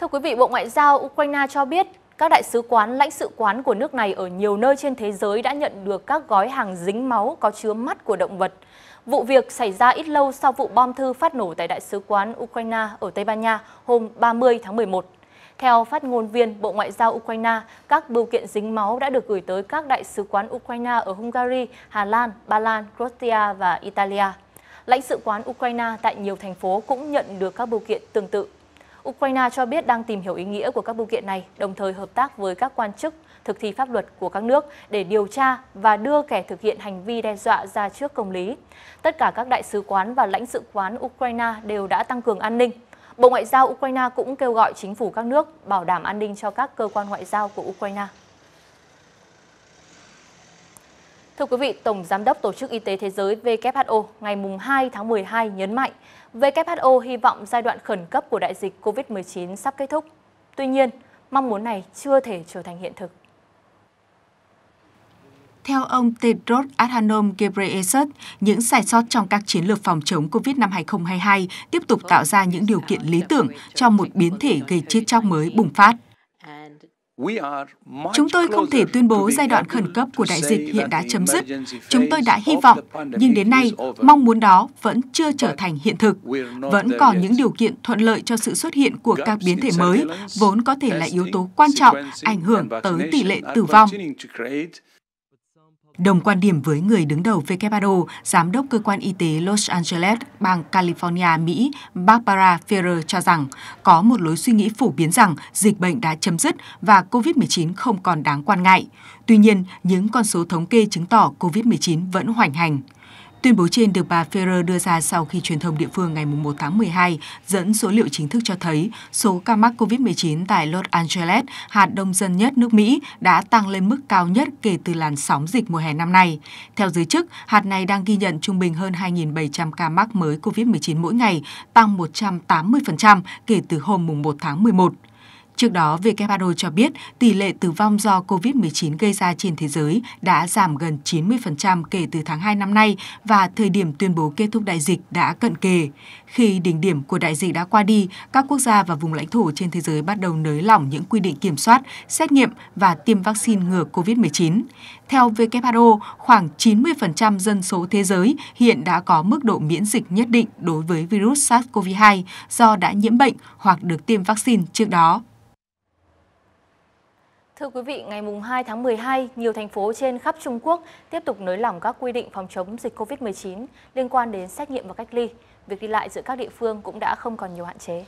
Thưa quý vị, Bộ Ngoại giao Ukraine cho biết các đại sứ quán, lãnh sự quán của nước này ở nhiều nơi trên thế giới đã nhận được các gói hàng dính máu có chứa mắt của động vật. Vụ việc xảy ra ít lâu sau vụ bom thư phát nổ tại đại sứ quán Ukraine ở Tây Ban Nha hôm 30 tháng 11. Theo phát ngôn viên Bộ Ngoại giao Ukraine, các bưu kiện dính máu đã được gửi tới các đại sứ quán Ukraine ở Hungary, Hà Lan, Ba Lan, Croatia và Italia. Lãnh sự quán Ukraine tại nhiều thành phố cũng nhận được các bưu kiện tương tự. Ukraine cho biết đang tìm hiểu ý nghĩa của các bưu kiện này, đồng thời hợp tác với các quan chức thực thi pháp luật của các nước để điều tra và đưa kẻ thực hiện hành vi đe dọa ra trước công lý. Tất cả các đại sứ quán và lãnh sự quán Ukraine đều đã tăng cường an ninh. Bộ Ngoại giao Ukraine cũng kêu gọi chính phủ các nước bảo đảm an ninh cho các cơ quan ngoại giao của Ukraine. Thưa quý vị, Tổng Giám đốc Tổ chức Y tế Thế giới WHO ngày 2 tháng 12 nhấn mạnh WHO hy vọng giai đoạn khẩn cấp của đại dịch COVID-19 sắp kết thúc. Tuy nhiên, mong muốn này chưa thể trở thành hiện thực. Theo ông Tedros Adhanom Ghebreyesus, những sai sót trong các chiến lược phòng chống COVID năm 2022 tiếp tục tạo ra những điều kiện lý tưởng cho một biến thể gây chết chóc mới bùng phát. Chúng tôi không thể tuyên bố giai đoạn khẩn cấp của đại dịch hiện đã chấm dứt. Chúng tôi đã hy vọng, nhưng đến nay, mong muốn đó vẫn chưa trở thành hiện thực. Vẫn còn những điều kiện thuận lợi cho sự xuất hiện của các biến thể mới, vốn có thể là yếu tố quan trọng ảnh hưởng tới tỷ lệ tử vong đồng quan điểm với người đứng đầu WHO, giám đốc cơ quan y tế Los Angeles, bang California, Mỹ, Barbara Ferrer cho rằng có một lối suy nghĩ phổ biến rằng dịch bệnh đã chấm dứt và COVID-19 không còn đáng quan ngại. Tuy nhiên, những con số thống kê chứng tỏ COVID-19 vẫn hoành hành. Tuyên bố trên được bà Ferrer đưa ra sau khi truyền thông địa phương ngày 1 tháng 12 dẫn số liệu chính thức cho thấy số ca mắc COVID-19 tại Los Angeles, hạt đông dân nhất nước Mỹ, đã tăng lên mức cao nhất kể từ làn sóng dịch mùa hè năm nay. Theo giới chức, hạt này đang ghi nhận trung bình hơn 2.700 ca mắc mới COVID-19 mỗi ngày, tăng 180% kể từ hôm 1 tháng 11. Trước đó, WHO cho biết tỷ lệ tử vong do COVID-19 gây ra trên thế giới đã giảm gần 90% kể từ tháng 2 năm nay và thời điểm tuyên bố kết thúc đại dịch đã cận kề. Khi đỉnh điểm của đại dịch đã qua đi, các quốc gia và vùng lãnh thổ trên thế giới bắt đầu nới lỏng những quy định kiểm soát, xét nghiệm và tiêm vaccine ngừa COVID-19. Theo WHO, khoảng 90% dân số thế giới hiện đã có mức độ miễn dịch nhất định đối với virus SARS-CoV-2 do đã nhiễm bệnh hoặc được tiêm vaccine trước đó. Thưa quý vị, ngày 2 tháng 12, nhiều thành phố trên khắp Trung Quốc tiếp tục nới lỏng các quy định phòng chống dịch COVID-19 liên quan đến xét nghiệm và cách ly. Việc đi lại giữa các địa phương cũng đã không còn nhiều hạn chế.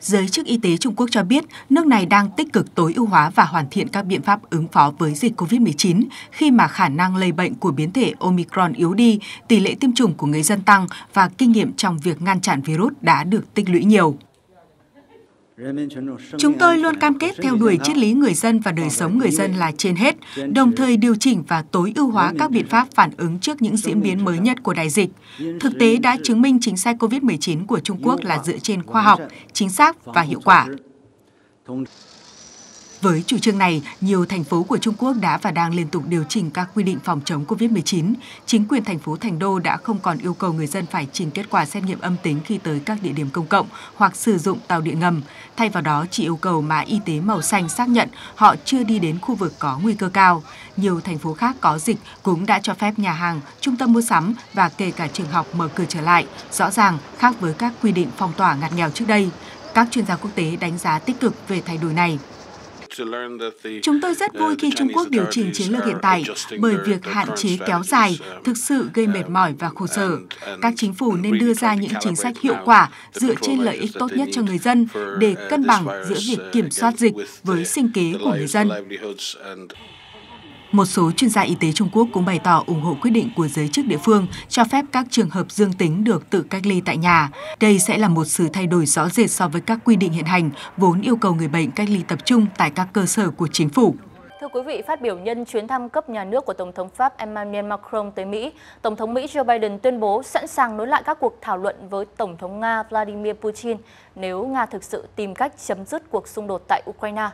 Giới chức y tế Trung Quốc cho biết nước này đang tích cực tối ưu hóa và hoàn thiện các biện pháp ứng phó với dịch COVID-19 khi mà khả năng lây bệnh của biến thể Omicron yếu đi, tỷ lệ tiêm chủng của người dân tăng và kinh nghiệm trong việc ngăn chặn virus đã được tích lũy nhiều. Chúng tôi luôn cam kết theo đuổi triết lý người dân và đời sống người dân là trên hết, đồng thời điều chỉnh và tối ưu hóa các biện pháp phản ứng trước những diễn biến mới nhất của đại dịch. Thực tế đã chứng minh chính sách COVID-19 của Trung Quốc là dựa trên khoa học, chính xác và hiệu quả. Với chủ trương này, nhiều thành phố của Trung Quốc đã và đang liên tục điều chỉnh các quy định phòng chống COVID-19. Chính quyền thành phố Thành Đô đã không còn yêu cầu người dân phải trình kết quả xét nghiệm âm tính khi tới các địa điểm công cộng hoặc sử dụng tàu điện ngầm. Thay vào đó, chỉ yêu cầu mã y tế màu xanh xác nhận họ chưa đi đến khu vực có nguy cơ cao. Nhiều thành phố khác có dịch cũng đã cho phép nhà hàng, trung tâm mua sắm và kể cả trường học mở cửa trở lại, rõ ràng khác với các quy định phong tỏa ngặt nghèo trước đây. Các chuyên gia quốc tế đánh giá tích cực về thay đổi này. Chúng tôi rất vui uh, khi Trung Quốc điều chỉnh chiến lược hiện tại bởi việc hạn chế kéo dài uh, thực sự gây mệt um, mỏi và khổ sở. Các chính phủ nên đưa ra những chính sách hiệu quả dựa trên lợi ích tốt nhất cho người dân để uh, cân bằng giữa việc kiểm soát dịch với sinh kế của người dân. Một số chuyên gia y tế Trung Quốc cũng bày tỏ ủng hộ quyết định của giới chức địa phương cho phép các trường hợp dương tính được tự cách ly tại nhà. Đây sẽ là một sự thay đổi rõ rệt so với các quy định hiện hành vốn yêu cầu người bệnh cách ly tập trung tại các cơ sở của chính phủ. Thưa quý vị, phát biểu nhân chuyến thăm cấp nhà nước của Tổng thống Pháp Emmanuel Macron tới Mỹ, Tổng thống Mỹ Joe Biden tuyên bố sẵn sàng nối lại các cuộc thảo luận với Tổng thống Nga Vladimir Putin nếu Nga thực sự tìm cách chấm dứt cuộc xung đột tại Ukraine.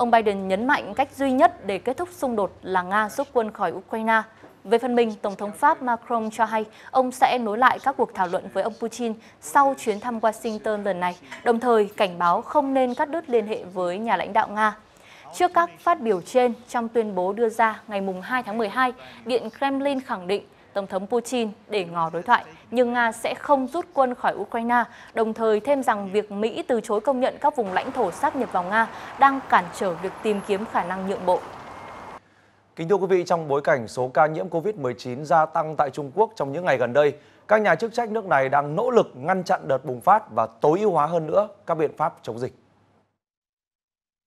Ông Biden nhấn mạnh cách duy nhất để kết thúc xung đột là Nga rút quân khỏi Ukraine. Về phần mình, Tổng thống Pháp Macron cho hay ông sẽ nối lại các cuộc thảo luận với ông Putin sau chuyến thăm Washington lần này, đồng thời cảnh báo không nên cắt đứt liên hệ với nhà lãnh đạo Nga. Trước các phát biểu trên, trong tuyên bố đưa ra ngày 2 tháng 12, Điện Kremlin khẳng định Tổng thống Putin để ngỏ đối thoại, nhưng Nga sẽ không rút quân khỏi Ukraine, đồng thời thêm rằng việc Mỹ từ chối công nhận các vùng lãnh thổ sáp nhập vào Nga đang cản trở việc tìm kiếm khả năng nhượng bộ. Kính thưa quý vị, trong bối cảnh số ca nhiễm COVID-19 gia tăng tại Trung Quốc trong những ngày gần đây, các nhà chức trách nước này đang nỗ lực ngăn chặn đợt bùng phát và tối ưu hóa hơn nữa các biện pháp chống dịch.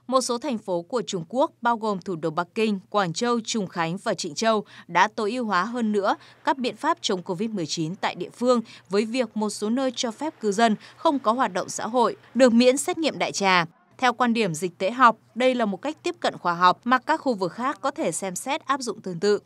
Một số thành phố của Trung Quốc, bao gồm thủ đô Bắc Kinh, Quảng Châu, Trùng Khánh và Trịnh Châu, đã tối ưu hóa hơn nữa các biện pháp chống COVID-19 tại địa phương với việc một số nơi cho phép cư dân không có hoạt động xã hội được miễn xét nghiệm đại trà. Theo quan điểm dịch tễ học, đây là một cách tiếp cận khoa học mà các khu vực khác có thể xem xét áp dụng tương tự.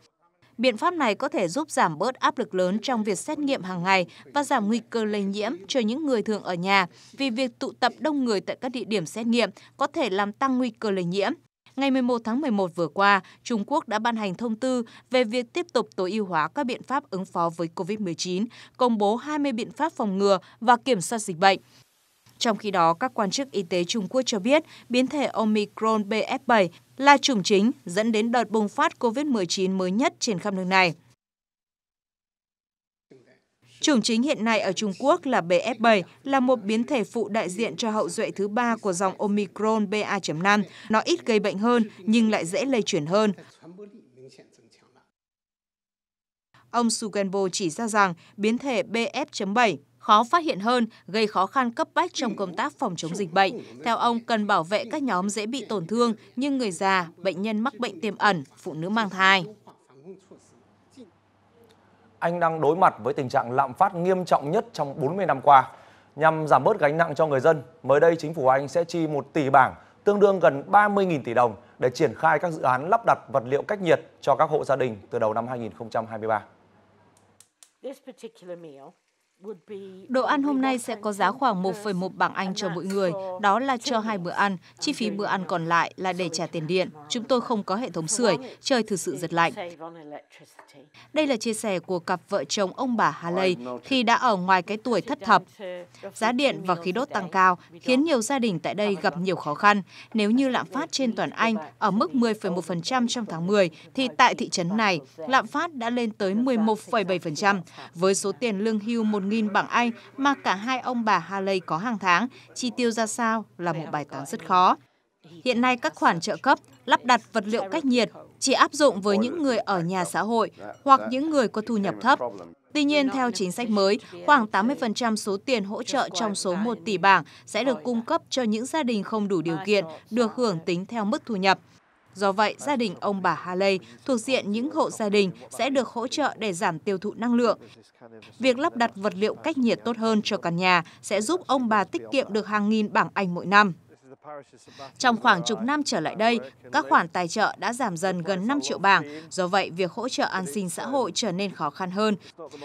Biện pháp này có thể giúp giảm bớt áp lực lớn trong việc xét nghiệm hàng ngày và giảm nguy cơ lây nhiễm cho những người thường ở nhà, vì việc tụ tập đông người tại các địa điểm xét nghiệm có thể làm tăng nguy cơ lây nhiễm. Ngày 11 tháng 11 vừa qua, Trung Quốc đã ban hành thông tư về việc tiếp tục tối ưu hóa các biện pháp ứng phó với COVID-19, công bố 20 biện pháp phòng ngừa và kiểm soát dịch bệnh. Trong khi đó, các quan chức y tế Trung Quốc cho biết biến thể Omicron BF7 là chủng chính dẫn đến đợt bùng phát COVID-19 mới nhất trên khắp nước này. Chủng chính hiện nay ở Trung Quốc là BF7, là một biến thể phụ đại diện cho hậu duệ thứ ba của dòng Omicron BA.5. Nó ít gây bệnh hơn, nhưng lại dễ lây chuyển hơn. Ông Sugenbo chỉ ra rằng biến thể BF.7 khó phát hiện hơn, gây khó khăn cấp bách trong công tác phòng chống dịch bệnh. Theo ông, cần bảo vệ các nhóm dễ bị tổn thương như người già, bệnh nhân mắc bệnh tiềm ẩn, phụ nữ mang thai. Anh đang đối mặt với tình trạng lạm phát nghiêm trọng nhất trong 40 năm qua. Nhằm giảm bớt gánh nặng cho người dân, mới đây chính phủ Anh sẽ chi 1 tỷ bảng, tương đương gần 30.000 tỷ đồng để triển khai các dự án lắp đặt vật liệu cách nhiệt cho các hộ gia đình từ đầu năm 2023. Đồ ăn hôm nay sẽ có giá khoảng 1,1 bảng Anh cho mỗi người, đó là cho hai bữa ăn, chi phí bữa ăn còn lại là để trả tiền điện. Chúng tôi không có hệ thống sưởi, trời thực sự rất lạnh. Đây là chia sẻ của cặp vợ chồng ông bà Haley khi đã ở ngoài cái tuổi thất thập. Giá điện và khí đốt tăng cao khiến nhiều gia đình tại đây gặp nhiều khó khăn. Nếu như lạm phát trên toàn Anh ở mức 10,1% trong tháng 10, thì tại thị trấn này, lạm phát đã lên tới 11,7%, với số tiền lương hưu một nghìn bảng Anh mà cả hai ông bà Haley có hàng tháng, chi tiêu ra sao là một bài toán rất khó. Hiện nay các khoản trợ cấp, lắp đặt vật liệu cách nhiệt chỉ áp dụng với những người ở nhà xã hội hoặc những người có thu nhập thấp. Tuy nhiên, theo chính sách mới, khoảng 80% số tiền hỗ trợ trong số 1 tỷ bảng sẽ được cung cấp cho những gia đình không đủ điều kiện được hưởng tính theo mức thu nhập. Do vậy, gia đình ông bà Haley thuộc diện những hộ gia đình sẽ được hỗ trợ để giảm tiêu thụ năng lượng. Việc lắp đặt vật liệu cách nhiệt tốt hơn cho căn nhà sẽ giúp ông bà tiết kiệm được hàng nghìn bảng Anh mỗi năm. Trong khoảng chục năm trở lại đây, các khoản tài trợ đã giảm dần gần 5 triệu bảng, do vậy việc hỗ trợ an sinh xã hội trở nên khó khăn hơn.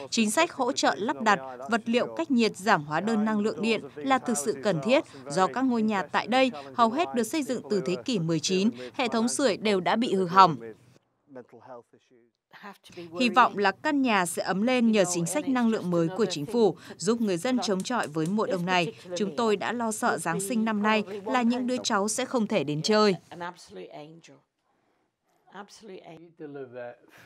Chính sách hỗ trợ lắp đặt vật liệu cách nhiệt giảm hóa đơn năng lượng điện là thực sự cần thiết do các ngôi nhà tại đây hầu hết được xây dựng từ thế kỷ 19, hệ thống sưởi đều đã bị hư hỏng. Hy vọng là căn nhà sẽ ấm lên nhờ chính sách năng lượng mới của chính phủ, giúp người dân chống chọi với mùa đông này. Chúng tôi đã lo sợ Giáng sinh năm nay là những đứa cháu sẽ không thể đến chơi.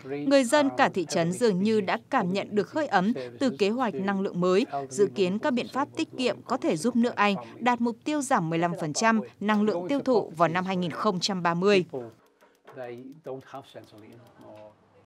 Người dân cả thị trấn dường như đã cảm nhận được hơi ấm từ kế hoạch năng lượng mới. Dự kiến các biện pháp tiết kiệm có thể giúp nước Anh đạt mục tiêu giảm 15% năng lượng tiêu thụ vào năm 2030. they don't have sensory or